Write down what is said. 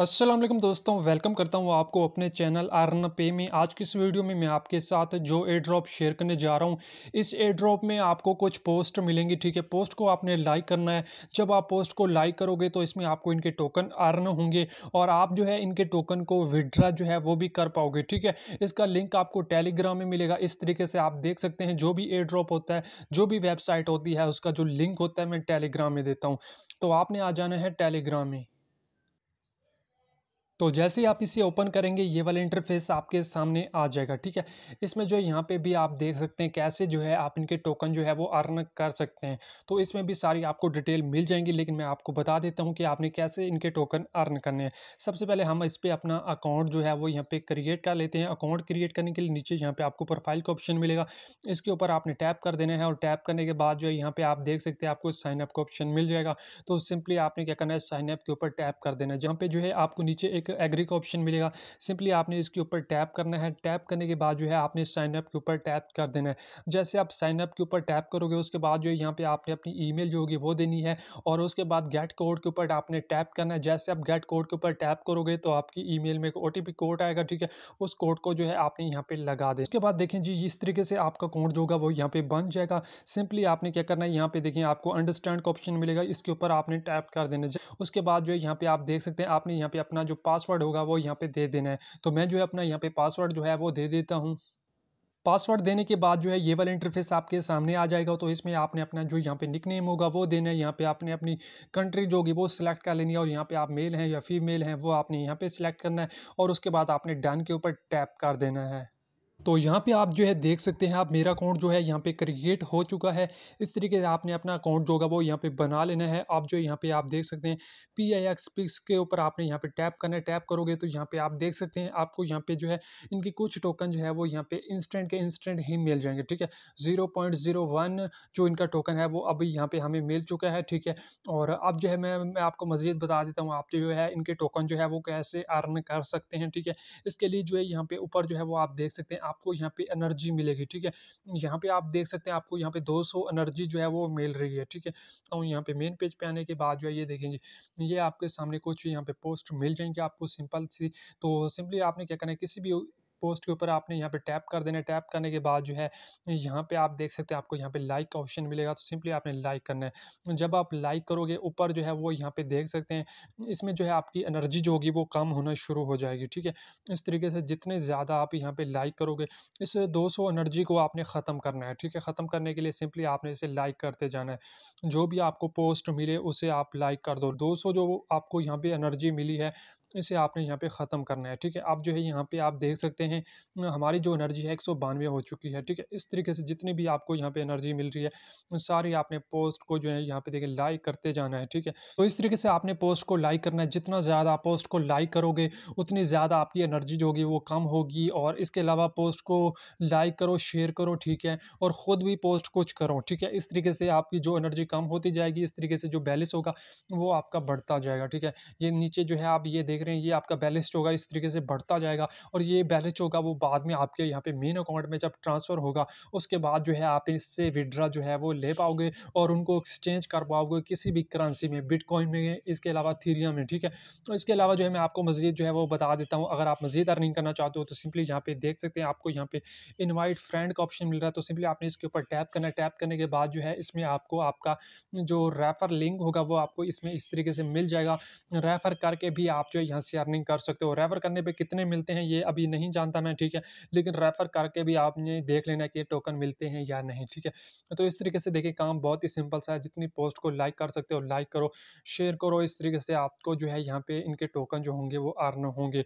असलम दोस्तों वेलकम करता हूँ आपको अपने चैनल आरन पे में आज की इस वीडियो में मैं आपके साथ जो एयर ड्रॉप शेयर करने जा रहा हूँ इस एयर ड्रॉप में आपको कुछ पोस्ट मिलेंगी ठीक है पोस्ट को आपने लाइक करना है जब आप पोस्ट को लाइक करोगे तो इसमें आपको इनके टोकन अर्न होंगे और आप जो है इनके टोकन को विड्रा जो है वो भी कर पाओगे ठीक है इसका लिंक आपको टेलीग्राम में मिलेगा इस तरीके से आप देख सकते हैं जो भी एयर ड्रॉप होता है जो भी वेबसाइट होती है उसका जो लिंक होता है मैं टेलीग्राम में देता हूँ तो आपने आ जाना है टेलीग्राम में तो जैसे ही आप इसे ओपन करेंगे ये वाला इंटरफेस आपके सामने आ जाएगा ठीक है इसमें जो यहाँ पे भी आप देख सकते हैं कैसे जो है आप इनके टोकन जो है वो अर्न कर सकते हैं तो इसमें भी सारी आपको डिटेल मिल जाएंगी लेकिन मैं आपको बता देता हूँ कि आपने कैसे इनके टोकन अर्न करने हैं सबसे पहले हम इस पर अपना अकाउंट जो है वो यहाँ पर क्रिएट कर लेते हैं अकाउंट क्रिएट करने के लिए नीचे यहाँ पर आपको प्रोफाइल का ऑप्शन मिलेगा इसके ऊपर आपने टैप कर देना है और टैप करने के बाद जो है यहाँ पर आप देख सकते हैं आपको साइनअप का ऑप्शन मिल जाएगा तो सिंपली आपने क्या करना है साइनअप के ऊपर टैप कर देना है जहाँ पर जो है आपको नीचे एक एक एग्री का ऑप्शन मिलेगा सिंपली आपने इसके ऊपर टैप करना है टैप करने के बाद जो है आपने साइनअप के ऊपर टैप कर देना है जैसे आप साइनअप के ऊपर टैप करोगे उसके बाद जो है यहाँ पर आपने अपनी ई जो होगी वो देनी है और उसके बाद गेट कोड के ऊपर आपने टैप करना है जैसे आप गेट कोड के ऊपर टैप करोगे तो आपकी ई में एक ओ कोड आएगा ठीक है उस कोड को जो है आपने यहाँ पर लगा दे उसके बाद देखें जी इस तरीके से आपका कोड जो होगा वो यहाँ पर बन जाएगा सिंपली आपने क्या करना है यहाँ पर देखें आपको अंडरस्टैंड का ऑप्शन मिलेगा इसके ऊपर आपने टैप कर देना उसके बाद जो है यहाँ पे आप देख सकते हैं आपने यहाँ पे अपना जो पास पासवर्ड होगा वो यहाँ पे दे देना है तो मैं जो है अपना यहाँ पे पासवर्ड जो है वो दे देता हूँ पासवर्ड देने के बाद जो है ये वाला इंटरफेस आपके सामने आ जाएगा तो इसमें आपने अपना जो यहाँ पे निक नेम होगा वो देना है यहाँ पे आपने अपनी कंट्री जो होगी वो सिलेक्ट कर लेनी है और यहाँ पे आप मेल हैं या फीमेल हैं वो आपने यहाँ पे सिलेक्ट करना है और उसके बाद आपने डन के ऊपर टैप कर देना है तो यहाँ पे आप जो है देख सकते हैं आप मेरा अकाउंट जो है यहाँ पे क्रिएट हो चुका है इस तरीके से आपने अपना अकाउंट जो होगा वो यहाँ पे बना लेना है आप जो यहाँ पे आप देख सकते हैं पी आई एक्स पिक्स के ऊपर आपने यहाँ पे टैप करना है टैप करोगे तो यहाँ पे आप देख सकते हैं आपको यहाँ पे जो है इनकी कुछ टोकन जो है वो यहाँ पे इंस्टेंट के इंस्टेंट ही मिल जाएंगे ठीक है ज़ीरो पॉइंट ज़ीरो वन जो इनका टोकन है वो अभी यहाँ पर हमें मिल चुका है ठीक है और अब जो है मैं मैं आपको मज़ीद बता देता हूँ आप जो है इनके टोकन जो है वो कैसे अर्न कर सकते हैं ठीक है इसके लिए जो है यहाँ पे ऊपर जो है वो आप देख सकते हैं आपको यहाँ पे एनर्जी मिलेगी ठीक है यहाँ पे आप देख सकते हैं आपको यहाँ पे 200 एनर्जी जो है वो मिल रही है ठीक है और यहाँ पे मेन पेज पे आने के बाद जो है ये देखेंगे ये आपके सामने कुछ यहाँ पे पोस्ट मिल जाएंगे आपको सिंपल सी तो सिंपली आपने क्या करना है किसी भी पोस्ट के ऊपर आपने यहाँ पे टैप कर देना टैप करने के बाद जो है यहाँ पे आप देख सकते हैं आपको यहाँ पे लाइक का ऑप्शन मिलेगा तो सिंपली आपने लाइक करना है जब आप लाइक करोगे ऊपर जो है वो यहाँ पे देख सकते हैं इसमें जो है आपकी एनर्जी जो होगी वो कम होना शुरू हो जाएगी ठीक है इस तरीके से जितने ज़्यादा आप यहाँ पर लाइक करोगे इस दो एनर्जी को आपने ख़त्म करना है ठीक है ख़त्म करने के लिए सिंपली आपने इसे लाइक करते जाना है जो भी आपको पोस्ट मिले उसे आप लाइक कर दो सौ जो आपको यहाँ पर एनर्जी मिली है इसे आपने यहाँ पे ख़त्म करना है ठीक है आप जो है यहाँ पे आप देख सकते हैं हमारी जो एनर्जी है एक हो चुकी है ठीक है इस तरीके से जितनी भी आपको यहाँ पे एनर्जी मिल रही है सारी आपने पोस्ट को जो है यहाँ पे देखिए लाइक करते जाना है ठीक है तो इस तरीके से आपने पोस्ट को लाइक करना है जितना ज़्यादा आप पोस्ट को लाइक करोगे उतनी ज़्यादा आपकी एनर्जी जो होगी वो कम होगी और इसके अलावा पोस्ट को लाइक करो शेयर करो ठीक है और ख़ुद भी पोस्ट कुछ करो ठीक है इस तरीके से आपकी जो एनर्जी कम होती जाएगी इस तरीके से जो बैलेंस होगा वो आपका बढ़ता जाएगा ठीक है ये नीचे जो है आप ये देख देख रहे हैं ये आपका बैलेंस होगा इस तरीके से बढ़ता जाएगा और ये बैलेंस होगा वो बाद में आपके यहाँ पे मेन अकाउंट में जब ट्रांसफ़र होगा उसके बाद जो है आप इससे विड्रा जो है वो ले पाओगे और उनको एक्सचेंज कर पाओगे किसी भी करंसी में बिटकॉइन में इसके अलावा थीरिया में ठीक है तो इसके अलावा जो है मैं आपको मज़ीद जो है वो बता देता हूँ अगर आप मज़ीद अर्निंग करना चाहते हो तो सिंपली यहाँ पे देख सकते हैं आपको यहाँ पे इन्वाइट फ्रेंड का ऑप्शन मिल रहा है तो सिंपली आपने इसके ऊपर टैप करना टैप करने के बाद जो है इसमें आपको आपका जो रेफ़र लिंक होगा वो आपको इसमें इस तरीके से मिल जाएगा रेफ़र करके भी आप जो है यहाँ से अर्निंग कर सकते हो रेफ़र करने पर कितने मिलते हैं ये अभी नहीं जानता मैं ठीक है लेकिन रेफ़र करके भी आपने देख लेना कि ये टोकन मिलते हैं या नहीं ठीक है तो इस तरीके से देखिए काम बहुत ही सिंपल सा है जितनी पोस्ट को लाइक कर सकते हो लाइक करो शेयर करो इस तरीके से आपको जो है यहाँ पे इनके टोकन जो होंगे वो अर्न होंगे